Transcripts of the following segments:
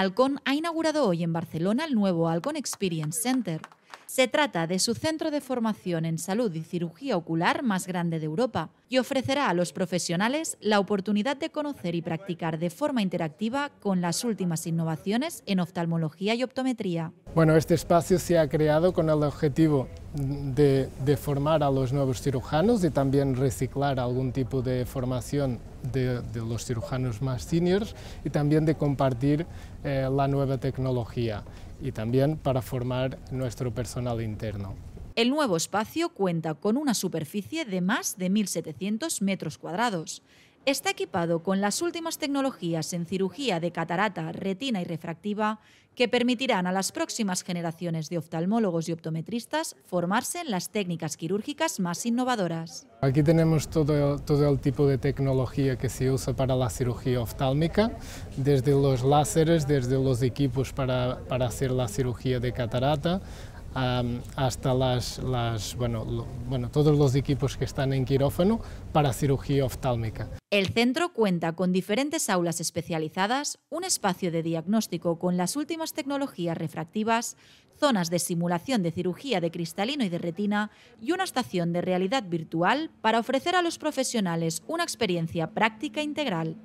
Alcon ha inaugurado hoy en Barcelona el nuevo Alcon Experience Center, se trata de su centro de formación en salud y cirugía ocular más grande de Europa y ofrecerá a los profesionales la oportunidad de conocer y practicar de forma interactiva con las últimas innovaciones en oftalmología y optometría. Bueno, este espacio se ha creado con el objetivo de, formar a los nuevos cirujanos y también reciclar algún tipo de formación de, los cirujanos más seniors y también de compartir eh, la nueva tecnología y también para formar nuestro personal interno. El nuevo espacio cuenta con una superficie de más de 1.700 metros cuadrados está equipado con las últimas tecnologías en cirugía de catarata, retina y refractiva que permitirán a las próximas generaciones de oftalmólogos y optometristas formarse en las técnicas quirúrgicas más innovadoras. Aquí tenemos todo, el tipo de tecnología que se usa para la cirugía oftálmica, desde los láseres, desde los equipos para, para hacer la cirugía de catarata, hasta las, todos los equipos que están en quirófano para cirugía oftálmica. El centro cuenta con diferentes aulas especializadas, un espacio de diagnóstico con las últimas tecnologías refractivas, zonas de simulación de cirugía de cristalino y de retina y una estación de realidad virtual para ofrecer a los profesionales una experiencia práctica integral.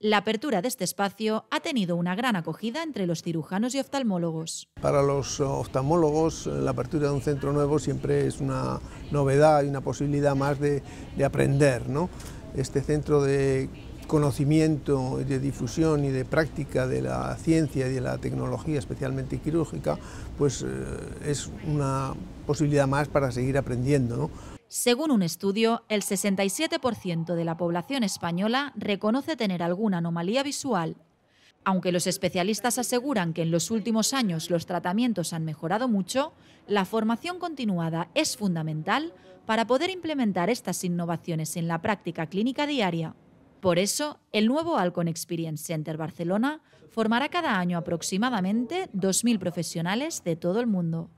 La apertura de este espacio ha tenido una gran acogida entre los cirujanos y oftalmólogos. Para los eh, oftalmólogos, eh, la apertura de un centro nuevo siempre es una novedad y una posibilidad más de, aprender. Este centro de conocimiento, de difusión y de práctica de la ciencia y de la tecnología, especialmente quirúrgica, pues eh, es una posibilidad más para seguir aprendiendo. Según un estudio, el 67% de la población española reconoce tener alguna anomalía visual. Aunque los especialistas aseguran que en los últimos años los tratamientos han mejorado mucho, la formación continuada es fundamental para poder implementar estas innovaciones en la práctica clínica diaria. Por eso, el nuevo Alcon Experience Center Barcelona formará cada año aproximadamente 2.000 profesionales de todo el mundo.